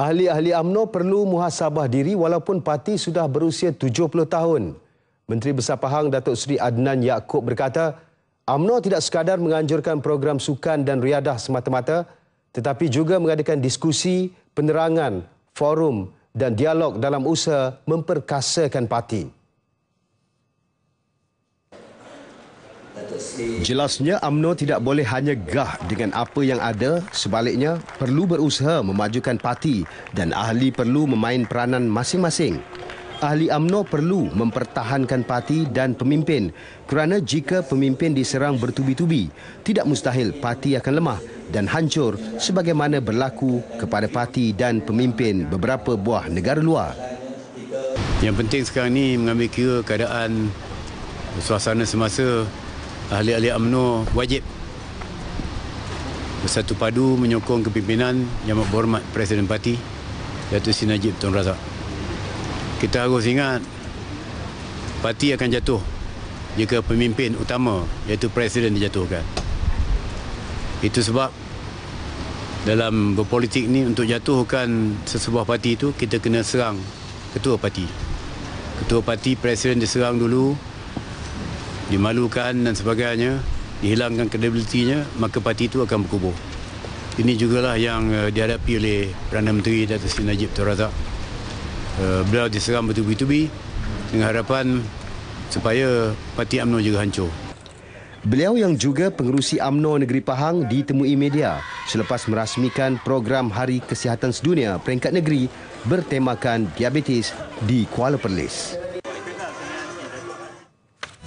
Ahli-ahli UMNO perlu muhasabah diri walaupun parti sudah berusia 70 tahun. Menteri Besar Pahang Datuk Seri Adnan Yaakob berkata, Amno tidak sekadar menganjurkan program sukan dan riadah semata-mata tetapi juga mengadakan diskusi, penerangan, forum dan dialog dalam usaha memperkasakan parti. Jelasnya UMNO tidak boleh hanya gah dengan apa yang ada, sebaliknya perlu berusaha memajukan parti dan ahli perlu memain peranan masing-masing. Ahli UMNO perlu mempertahankan parti dan pemimpin kerana jika pemimpin diserang bertubi-tubi, tidak mustahil parti akan lemah dan hancur sebagaimana berlaku kepada parti dan pemimpin beberapa buah negara luar. Yang penting sekarang ini mengambil kira keadaan suasana semasa ahli-ahli UMNO wajib bersatu padu menyokong kepimpinan Yang Berhormat Presiden Parti Datuk Sri Najib Tun Razak. Kita harus ingat parti akan jatuh jika pemimpin utama iaitu presiden dijatuhkan. Itu sebab dalam berpolitik ni untuk jatuhkan sesebuah parti itu kita kena serang ketua parti. Ketua parti presiden diserang dulu dimalukan dan sebagainya, dihilangkan kredibilitinya, maka parti itu akan berkubur. Ini juga lah yang uh, dihadapi oleh Perdana Menteri Datuk Seri Najib Tun Razak. Uh, eh, beliau diserang bertubi-tubi dengan harapan supaya parti UMNO juga hancur. Beliau yang juga pengerusi UMNO Negeri Pahang ditemui media selepas merasmikan program Hari Kesihatan Sedunia peringkat negeri bertemakan diabetes di Kuala Perlis.